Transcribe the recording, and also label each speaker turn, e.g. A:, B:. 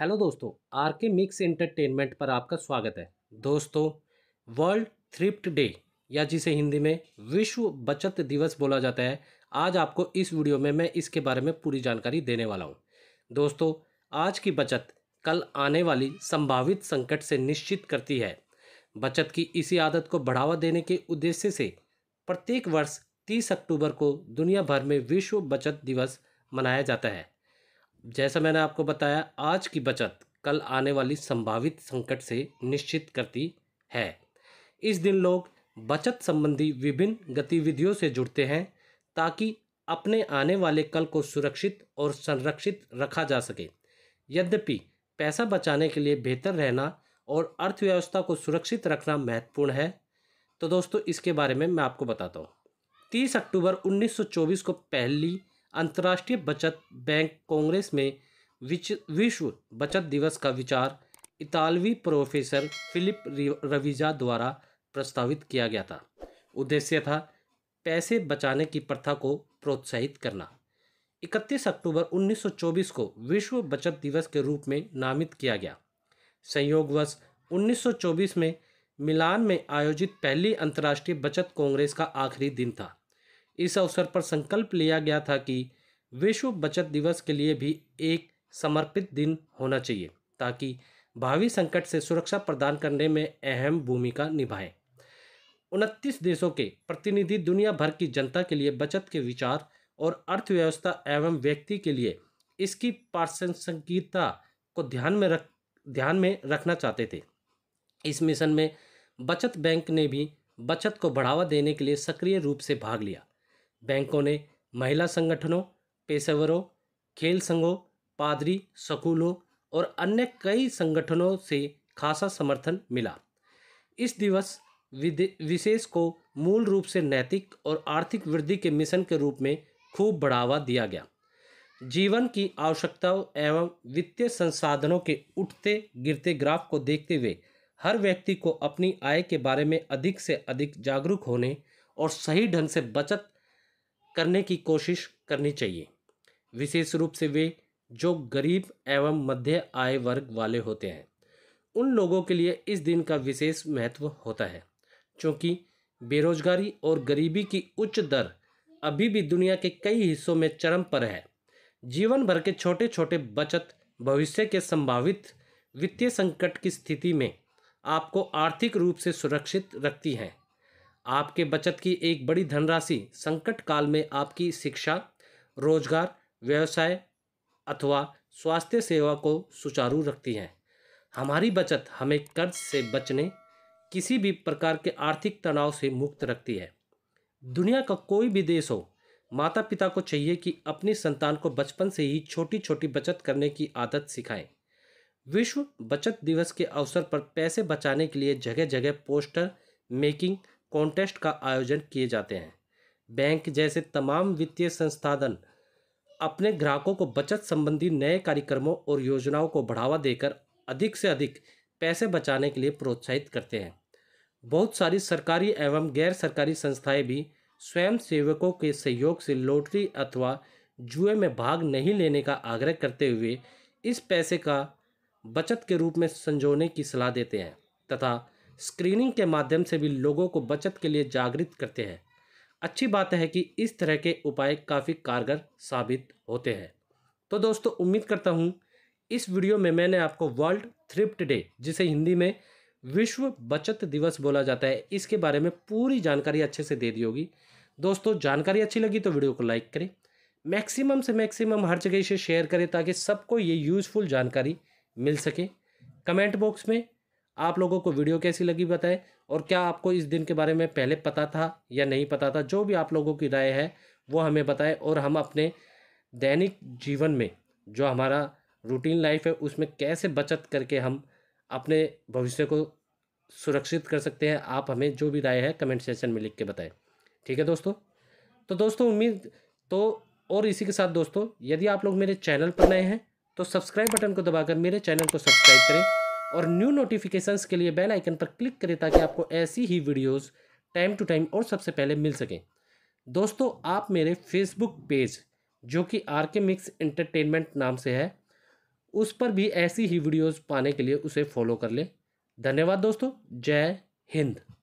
A: hello दोस्तों are के mix entertainment पर आपका स्वागत है दोस्तों वर्ल्ड थ्रिफ्ट डे या जिसे हिंदी में विश्व बचत दिवस बोला जाता है आज आपको इस वीडियो में मैं इसके बारे में पूरी जानकारी देने वाला हूं दोस्तों आज की बचत कल आने वाली संभावित संकट से निश्चित करती है बचत की इसी आदत को बढ़ावा देने के उद्देश्य से प्रत्येक वर्ष तीस अक्टूबर को दुनिया भर में विश्व बचत दिवस मनाया जाता है जैसा मैंने आपको बताया आज की बचत कल आने वाली संभावित संकट से निश्चित करती है इस दिन लोग बचत संबंधी विभिन्न गतिविधियों से जुड़ते हैं ताकि अपने आने वाले कल को सुरक्षित और संरक्षित रखा जा सके यद्यपि पैसा बचाने के लिए बेहतर रहना और अर्थव्यवस्था को सुरक्षित रखना महत्वपूर्ण है तो दोस्तों इसके बारे में मैं आपको बताता हूँ तीस अक्टूबर 1924 को पहली अंतर्राष्ट्रीय बचत बैंक कांग्रेस में विश्व बचत दिवस का विचार इतालवी प्रोफेसर फिलिप रविजा द्वारा प्रस्तावित किया गया था उद्देश्य था पैसे बचाने की प्रथा को प्रोत्साहित करना 31 अक्टूबर 1924 को विश्व बचत दिवस के रूप में नामित किया गया संयोगवश 1924 में मिलान में आयोजित पहली अंतर्राष्ट्रीय बचत कांग्रेस का आखिरी दिन था इस अवसर पर संकल्प लिया गया था कि विश्व बचत दिवस के लिए भी एक समर्पित दिन होना चाहिए ताकि भावी संकट से सुरक्षा प्रदान करने में अहम भूमिका निभाएं उनतीस देशों के प्रतिनिधि दुनिया भर की जनता के लिए बचत के विचार और अर्थव्यवस्था एवं व्यक्ति के लिए इसकी प्रासंगिकता को ध्यान में रख ध्यान में रखना चाहते थे इस मिशन में बचत बैंक ने भी बचत को बढ़ावा देने के लिए सक्रिय रूप से भाग लिया बैंकों ने महिला संगठनों पेशेवरों खेल संघों पादरी स्कूलों और अन्य कई संगठनों से खासा समर्थन मिला इस दिवस विशेष को मूल रूप से नैतिक और आर्थिक वृद्धि के मिशन के रूप में खूब बढ़ावा दिया गया जीवन की आवश्यकताओं एवं वित्तीय संसाधनों के उठते गिरते ग्राफ को देखते हुए हर व्यक्ति को अपनी आय के बारे में अधिक से अधिक जागरूक होने और सही ढंग से बचत करने की कोशिश करनी चाहिए विशेष रूप से वे जो गरीब एवं मध्य आय वर्ग वाले होते हैं उन लोगों के लिए इस दिन का विशेष महत्व होता है क्योंकि बेरोजगारी और गरीबी की उच्च दर अभी भी दुनिया के कई हिस्सों में चरम पर है जीवन भर के छोटे छोटे बचत भविष्य के संभावित वित्तीय संकट की स्थिति में आपको आर्थिक रूप से सुरक्षित रखती हैं आपके बचत की एक बड़ी धनराशि संकट काल में आपकी शिक्षा रोजगार व्यवसाय अथवा स्वास्थ्य सेवा को सुचारू रखती हैं हमारी बचत हमें कर्ज से बचने किसी भी प्रकार के आर्थिक तनाव से मुक्त रखती है दुनिया का कोई भी देश हो माता पिता को चाहिए कि अपनी संतान को बचपन से ही छोटी छोटी बचत करने की आदत सिखाएं विश्व बचत दिवस के अवसर पर पैसे बचाने के लिए जगह जगह पोस्टर मेकिंग कॉन्टेस्ट का आयोजन किए जाते हैं बैंक जैसे तमाम वित्तीय संस्थान अपने ग्राहकों को बचत संबंधी नए कार्यक्रमों और योजनाओं को बढ़ावा देकर अधिक से अधिक पैसे बचाने के लिए प्रोत्साहित करते हैं बहुत सारी सरकारी एवं गैर सरकारी संस्थाएं भी स्वयं सेवकों के सहयोग से लॉटरी अथवा जुए में भाग नहीं लेने का आग्रह करते हुए इस पैसे का बचत के रूप में संजोने की सलाह देते हैं तथा स्क्रीनिंग के माध्यम से भी लोगों को बचत के लिए जागृत करते हैं अच्छी बात है कि इस तरह के उपाय काफ़ी कारगर साबित होते हैं तो दोस्तों उम्मीद करता हूँ इस वीडियो में मैंने आपको वर्ल्ड थ्रिफ्ट डे जिसे हिंदी में विश्व बचत दिवस बोला जाता है इसके बारे में पूरी जानकारी अच्छे से दे दी होगी दोस्तों जानकारी अच्छी लगी तो वीडियो को लाइक करें मैक्सिमम से मैक्सिमम हर जगह इसे शेयर करें ताकि सबको ये यूज़फुल जानकारी मिल सके कमेंट बॉक्स में आप लोगों को वीडियो कैसी लगी बताएं और क्या आपको इस दिन के बारे में पहले पता था या नहीं पता था जो भी आप लोगों की राय है वो हमें बताएं और हम अपने दैनिक जीवन में जो हमारा रूटीन लाइफ है उसमें कैसे बचत करके हम अपने भविष्य को सुरक्षित कर सकते हैं आप हमें जो भी राय है कमेंट सेक्शन में लिख के बताएं ठीक है दोस्तों तो दोस्तों उम्मीद तो और इसी के साथ दोस्तों यदि आप लोग मेरे चैनल पर नए हैं तो सब्सक्राइब बटन को दबाकर मेरे चैनल को सब्सक्राइब करें और न्यू नोटिफिकेशंस के लिए बेल आइकन पर क्लिक करें ताकि आपको ऐसी ही वीडियोस टाइम टू टाइम और सबसे पहले मिल सकें दोस्तों आप मेरे फेसबुक पेज जो कि आर के मिक्स एंटरटेनमेंट नाम से है उस पर भी ऐसी ही वीडियोस पाने के लिए उसे फॉलो कर लें धन्यवाद दोस्तों जय हिंद